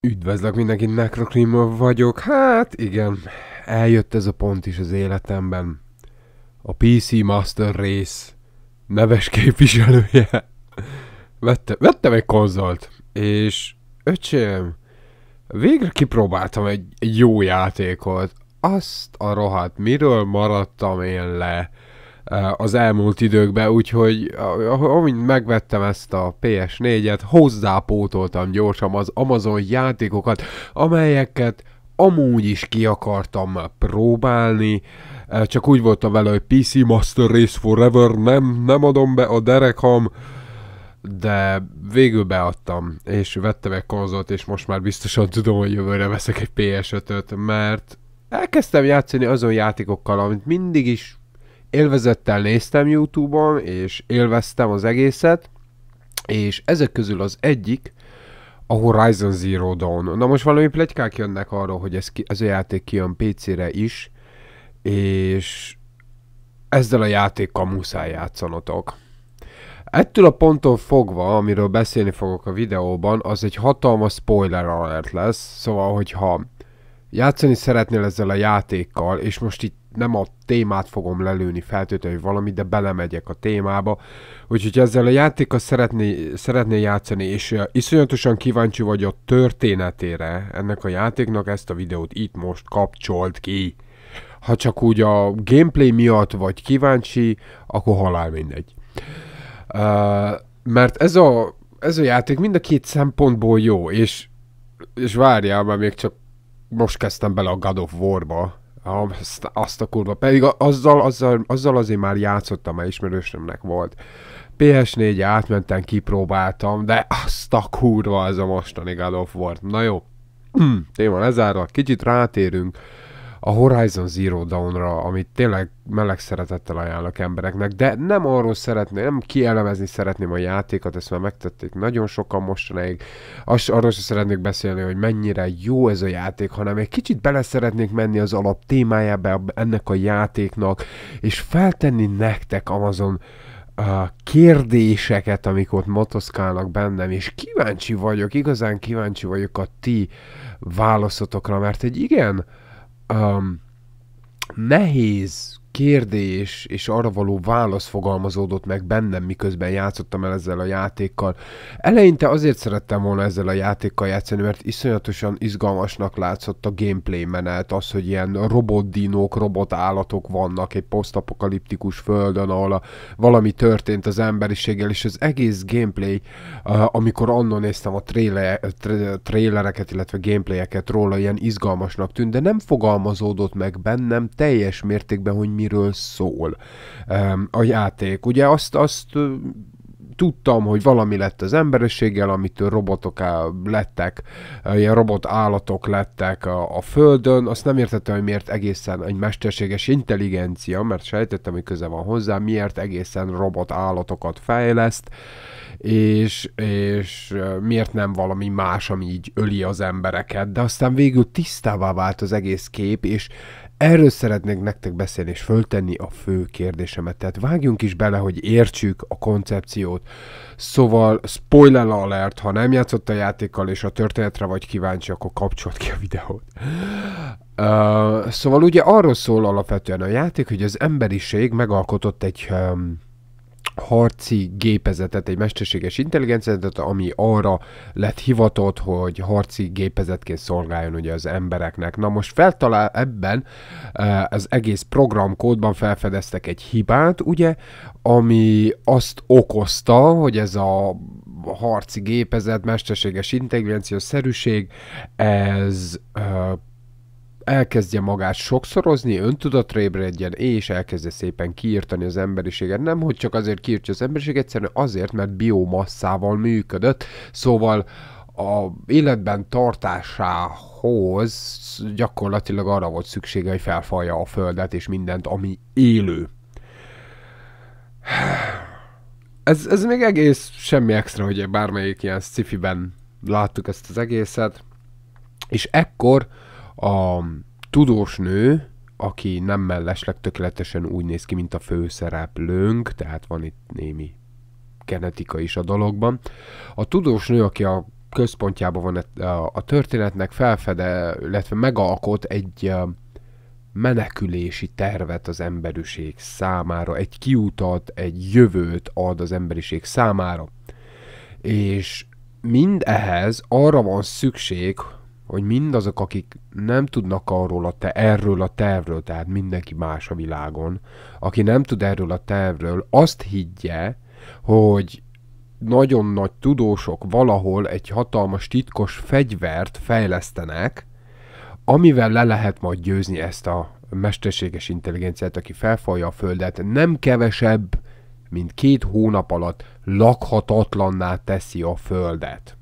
Üdvözlök mindenkit, Necroclima vagyok. Hát igen, eljött ez a pont is az életemben. A PC Master Race neves képviselője. vette vettem egy konzolt, és öcsém, végre kipróbáltam egy, egy jó játékot. Azt a rohadt, miről maradtam én le? Eh, az elmúlt időkben, úgyhogy eh, ah, amint megvettem ezt a PS4-et, hozzápótoltam gyorsan az Amazon játékokat, amelyeket amúgy is ki akartam próbálni, eh, csak úgy voltam vele, hogy PC Master Race Forever, nem, nem adom be a derekam, de végül beadtam, és vettem egy konzolt, és most már biztosan tudom, hogy jövőre veszek egy PS5-öt, mert elkezdtem játszani azon játékokkal, amit mindig is élvezettel néztem Youtube-on, és élveztem az egészet, és ezek közül az egyik, a Horizon Zero Dawn. Na most valami plegykák jönnek arról, hogy ez, ki, ez a játék kijön PC-re is, és ezzel a játékkal muszáj játszanotok. Ettől a ponton fogva, amiről beszélni fogok a videóban, az egy hatalmas spoiler alert lesz, szóval hogyha játszani szeretnél ezzel a játékkal, és most itt nem a témát fogom lelőni feltétlenül valami, de belemegyek a témába. Úgyhogy ezzel a játékkal szeretné, szeretnél játszani, és eh, iszonyatosan kíváncsi vagy a történetére ennek a játéknak, ezt a videót itt most kapcsolt ki. Ha csak úgy a gameplay miatt vagy kíváncsi, akkor halál mindegy. Uh, mert ez a, ez a játék mind a két szempontból jó, és, és várjál, mert még csak most kezdtem bele a God of War-ba, azt, azt a kurva, pedig azzal, azzal, azzal azért már játszottam, mert ismerősömnek volt. PS4 átmentem, kipróbáltam, de azt a kurva ez a mostani God of War. Na jó, téma lezárva, kicsit rátérünk a Horizon Zero Dawnra, amit tényleg meleg szeretettel ajánlok embereknek, de nem arról szeretném, nem kielemezni szeretném a játékot, ezt már megtették nagyon sokan mostanáig, Azt, arról sem szeretnék beszélni, hogy mennyire jó ez a játék, hanem egy kicsit bele szeretnék menni az alap témájába ennek a játéknak, és feltenni nektek Amazon a kérdéseket, amik ott motoszkálnak bennem, és kíváncsi vagyok, igazán kíváncsi vagyok a ti válaszotokra, mert egy igen um, nehéz kérdés és arra való válasz fogalmazódott meg bennem, miközben játszottam el ezzel a játékkal. Eleinte azért szerettem volna ezzel a játékkal játszani, mert iszonyatosan izgalmasnak látszott a gameplay menet, az, hogy ilyen robotdinók, robotállatok vannak egy posztapokaliptikus földön, ahol a, valami történt az emberiséggel, és az egész gameplay, amikor annon néztem a trailereket, illetve gameplayeket róla, ilyen izgalmasnak tűnt, de nem fogalmazódott meg bennem teljes mértékben, hogy mi miről szól a játék. Ugye azt, azt tudtam, hogy valami lett az emberiséggel, amitől robotok lettek, ilyen robot állatok lettek a, a Földön. Azt nem értettem, hogy miért egészen egy mesterséges intelligencia, mert sejtettem, hogy köze van hozzá, miért egészen robot állatokat fejleszt, és, és miért nem valami más, ami így öli az embereket. De aztán végül tisztává vált az egész kép, és Erről szeretnék nektek beszélni és föltenni a fő kérdésemet. Tehát vágjunk is bele, hogy értsük a koncepciót. Szóval spoiler alert, ha nem játszott a játékkal és a történetre vagy kíváncsi, akkor kapcsolt ki a videót. Uh, szóval ugye arról szól alapvetően a játék, hogy az emberiség megalkotott egy um, harci gépezetet, egy mesterséges intelligenciát, ami arra lett hivatott, hogy harci gépezetként szolgáljon ugye az embereknek. Na most feltalál ebben eh, az egész programkódban felfedeztek egy hibát, ugye, ami azt okozta, hogy ez a harci gépezet, mesterséges intelligencia szerűség, ez eh, elkezdje magát sokszorozni, öntudatra ébredjen, és elkezdje szépen kiirtani az emberiséget. Nem, hogy csak azért kiirtja az emberiséget, egyszerűen azért, mert biomasszával működött, szóval a életben tartásához gyakorlatilag arra volt szüksége, hogy felfalja a földet és mindent, ami élő. Ez, ez még egész semmi extra, hogy bármelyik ilyen sci láttuk ezt az egészet, és ekkor a tudós nő, aki nem mellesleg tökéletesen úgy néz ki, mint a főszereplőnk, tehát van itt némi genetika is a dologban. A tudós nő, aki a központjában van e- a történetnek, felfede, illetve megalkot egy menekülési tervet az emberiség számára, egy kiutat, egy jövőt ad az emberiség számára. És mind ehhez arra van szükség, hogy mindazok, akik nem tudnak arról a te, erről a tervről, tehát mindenki más a világon, aki nem tud erről a tervről, azt higgye, hogy nagyon nagy tudósok valahol egy hatalmas titkos fegyvert fejlesztenek, amivel le lehet majd győzni ezt a mesterséges intelligenciát, aki felfalja a földet, nem kevesebb, mint két hónap alatt lakhatatlanná teszi a földet.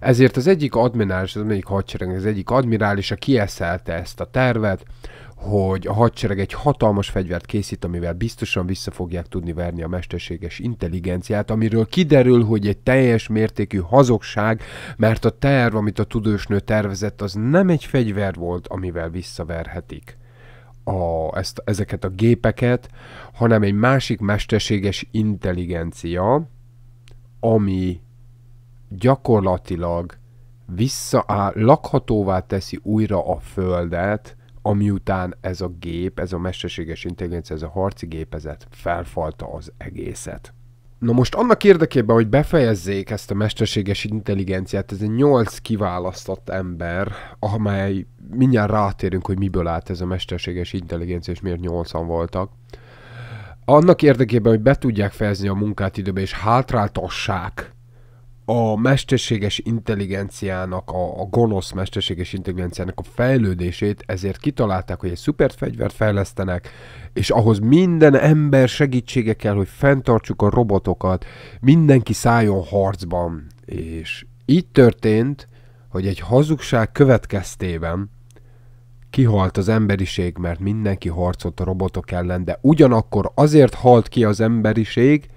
Ezért az egyik admirális, az egyik hadsereg, az egyik admirálisa kieszelte ezt a tervet, hogy a hadsereg egy hatalmas fegyvert készít, amivel biztosan vissza fogják tudni verni a mesterséges intelligenciát, amiről kiderül, hogy egy teljes mértékű hazugság, mert a terv, amit a tudósnő tervezett, az nem egy fegyver volt, amivel visszaverhetik a, ezt, ezeket a gépeket, hanem egy másik mesterséges intelligencia, ami gyakorlatilag vissza, lakhatóvá teszi újra a Földet, amiután ez a gép, ez a mesterséges intelligencia, ez a harci gépezet felfalta az egészet. Na most annak érdekében, hogy befejezzék ezt a mesterséges intelligenciát, ez egy nyolc kiválasztott ember, amely mindjárt rátérünk, hogy miből állt ez a mesterséges intelligencia, és miért nyolcan voltak. Annak érdekében, hogy be tudják fejezni a munkát időben, és hátráltassák a mesterséges intelligenciának, a, a gonosz mesterséges intelligenciának a fejlődését, ezért kitalálták, hogy egy szuperfegyvert fejlesztenek, és ahhoz minden ember segítsége kell, hogy fenntartsuk a robotokat, mindenki szálljon harcban. És így történt, hogy egy hazugság következtében kihalt az emberiség, mert mindenki harcolt a robotok ellen, de ugyanakkor azért halt ki az emberiség,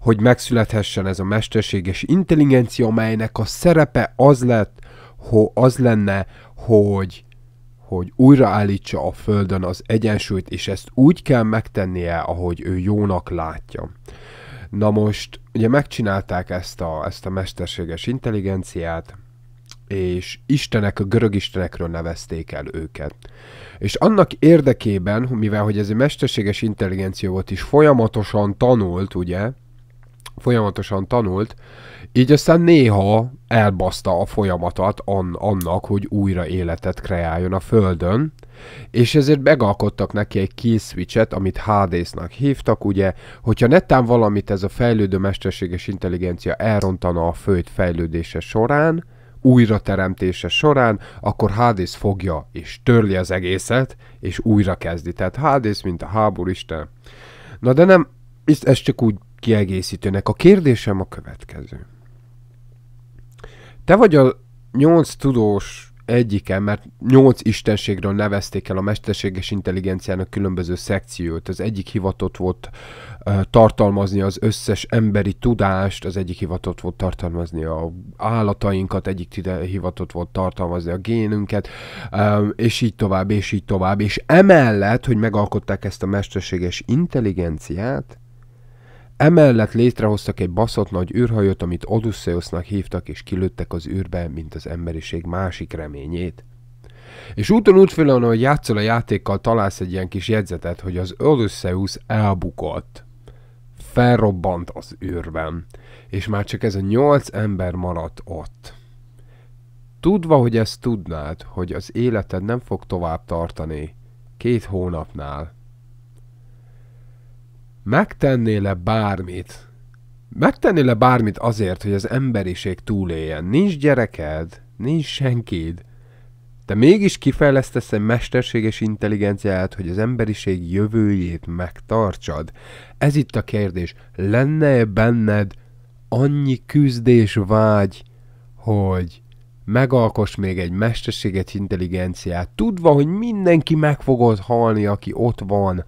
hogy megszülethessen ez a mesterséges intelligencia, amelynek a szerepe az lett, ho, az lenne, hogy hogy újraállítsa a Földön az egyensúlyt, és ezt úgy kell megtennie, ahogy ő jónak látja. Na most, ugye megcsinálták ezt a, ezt a mesterséges intelligenciát, és istenek, a görög istenekről nevezték el őket. És annak érdekében, mivel hogy ez egy mesterséges intelligencia volt, is folyamatosan tanult, ugye, folyamatosan tanult, így aztán néha elbaszta a folyamatot an- annak, hogy újra életet kreáljon a Földön, és ezért megalkottak neki egy key switchet, amit Hadesnak hívtak, ugye, hogyha netán valamit ez a fejlődő mesterséges intelligencia elrontana a föld fejlődése során, újra teremtése során, akkor Hades fogja és törli az egészet, és újra kezdi. Tehát Hades, mint a háború Na de nem, ez csak úgy kiegészítőnek. A kérdésem a következő. Te vagy a nyolc tudós egyike, mert nyolc istenségről nevezték el a mesterséges intelligenciának különböző szekciót. Az egyik hivatott volt tartalmazni az összes emberi tudást, az egyik hivatott volt tartalmazni a állatainkat, egyik hivatott volt tartalmazni a génünket, és így tovább, és így tovább. És emellett, hogy megalkották ezt a mesterséges intelligenciát, Emellett létrehoztak egy baszott nagy űrhajót, amit Odysseusnak hívtak, és kilőttek az űrbe, mint az emberiség másik reményét. És úton útfélön, hogy játszol a játékkal, találsz egy ilyen kis jegyzetet, hogy az Odysseus elbukott. Felrobbant az űrben. És már csak ez a nyolc ember maradt ott. Tudva, hogy ezt tudnád, hogy az életed nem fog tovább tartani, két hónapnál, megtennél-e bármit, megtennél-e bármit azért, hogy az emberiség túléljen? Nincs gyereked, nincs senkid, te mégis kifejlesztesz egy mesterséges intelligenciát, hogy az emberiség jövőjét megtartsad. Ez itt a kérdés. lenne -e benned annyi küzdés vágy, hogy megalkos még egy mesterséges intelligenciát, tudva, hogy mindenki meg fogod halni, aki ott van,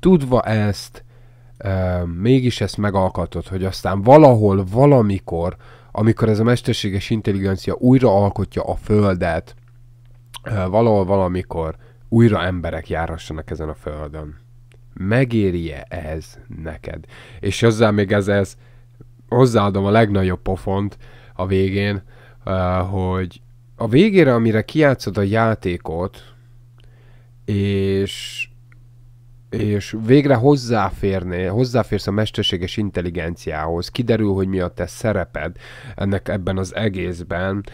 tudva ezt, mégis ezt megalkatott, hogy aztán valahol, valamikor, amikor ez a mesterséges intelligencia újra alkotja a Földet, valahol, valamikor újra emberek járhassanak ezen a Földön. Megéri-e ez neked? És hozzá még ez, ez hozzáadom a legnagyobb pofont a végén, hogy a végére, amire kiátszod a játékot, és és végre hozzáférné, hozzáférsz a mesterséges intelligenciához, kiderül, hogy mi a te szereped ennek ebben az egészben,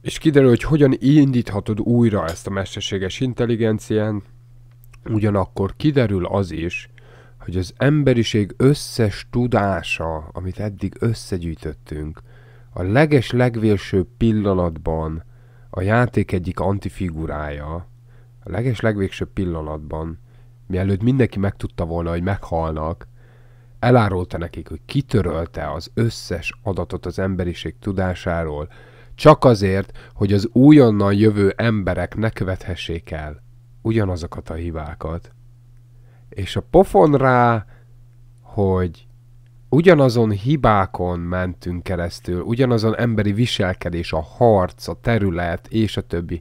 és kiderül, hogy hogyan indíthatod újra ezt a mesterséges intelligencián, ugyanakkor kiderül az is, hogy az emberiség összes tudása, amit eddig összegyűjtöttünk, a leges legvélső pillanatban a játék egyik antifigurája, a leges legvégső pillanatban mielőtt mindenki megtudta volna, hogy meghalnak, elárulta nekik, hogy kitörölte az összes adatot az emberiség tudásáról, csak azért, hogy az újonnan jövő emberek ne követhessék el ugyanazokat a hibákat. És a pofon rá, hogy ugyanazon hibákon mentünk keresztül, ugyanazon emberi viselkedés, a harc, a terület és a többi,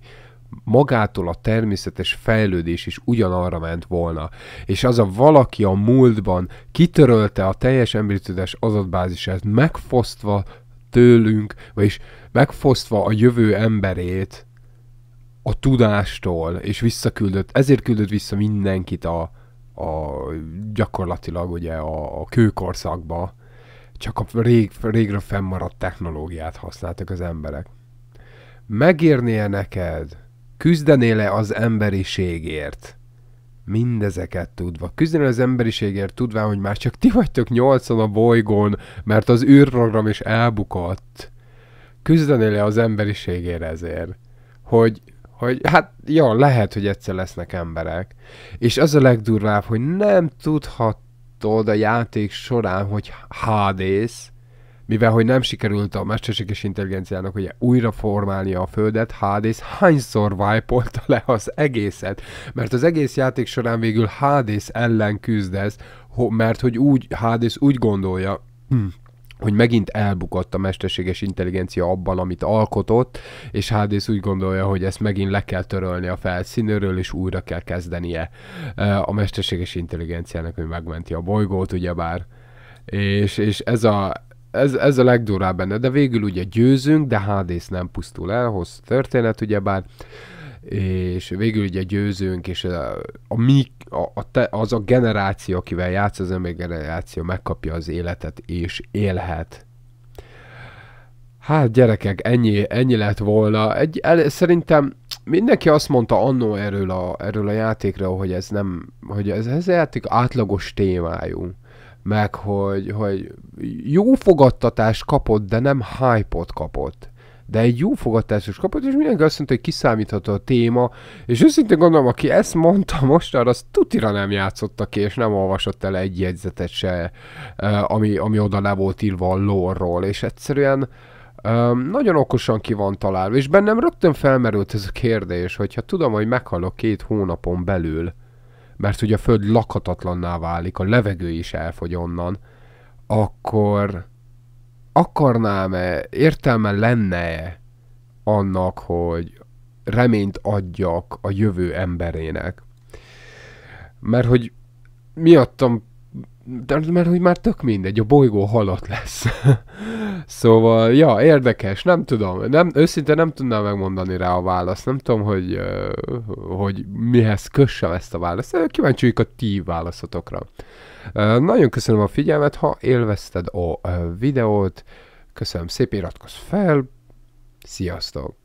magától a természetes fejlődés is ugyanarra ment volna. És az a valaki a múltban kitörölte a teljes emberi tudás adatbázisát, megfosztva tőlünk, vagyis megfosztva a jövő emberét a tudástól, és visszaküldött, ezért küldött vissza mindenkit a, a gyakorlatilag ugye a, a kőkorszakba, csak a rég, régre fennmaradt technológiát használtak az emberek. Megérnie neked Küzdenéle az emberiségért? mindezeket tudva. Küzdeni az emberiségért tudva, hogy már csak ti vagytok nyolcan a bolygón, mert az űrprogram is elbukott. Küzdeni le az emberiségért ezért. Hogy, hogy hát jó, lehet, hogy egyszer lesznek emberek. És az a legdurvább, hogy nem tudhatod a játék során, hogy Hádész, mivel hogy nem sikerült a mesterséges intelligenciának ugye újra formálnia a földet, Hades hányszor vájpolta le az egészet, mert az egész játék során végül Hades ellen küzdesz, mert hogy úgy, Hades úgy gondolja, hm, hogy megint elbukott a mesterséges intelligencia abban, amit alkotott, és Hades úgy gondolja, hogy ezt megint le kell törölni a felszínről, és újra kell kezdenie e, a mesterséges intelligenciának, hogy megmenti a bolygót, ugyebár. És, és ez, a, ez, ez a legdurább benne, de végül ugye győzünk, de Hádész nem pusztul el, hossz történet ugyebár, és végül ugye győzünk, és a, a mi, a, a te, az a generáció, akivel játsz, az ember generáció megkapja az életet, és élhet. Hát gyerekek, ennyi, ennyi lett volna. Egy, el, szerintem mindenki azt mondta annó erről a, erről a játékra, hogy ez nem, hogy ez, ez a játék átlagos témájú meg hogy, hogy jó fogadtatást kapott, de nem hype kapott de egy jó fogadást is kapott, és mindenki azt mondta, hogy kiszámítható a téma, és őszintén gondolom, aki ezt mondta most, arra az tutira nem játszotta ki, és nem olvasott el egy jegyzetet se, ami, ami oda le volt írva a lore és egyszerűen nagyon okosan ki van találva, és bennem rögtön felmerült ez a kérdés, hogyha tudom, hogy meghalok két hónapon belül, mert hogy a föld lakhatatlanná válik, a levegő is elfogy onnan, akkor akarnám-e, értelme lenne-e annak, hogy reményt adjak a jövő emberének? Mert hogy miattam de, mert hogy már tök mindegy, a bolygó halott lesz. Szóval, ja, érdekes, nem tudom, nem, őszinte nem tudnám megmondani rá a választ, nem tudom, hogy, hogy mihez kössem ezt a választ, kíváncsi vagyok a ti válaszotokra. Nagyon köszönöm a figyelmet, ha élvezted a videót, köszönöm szépen, iratkozz fel, sziasztok!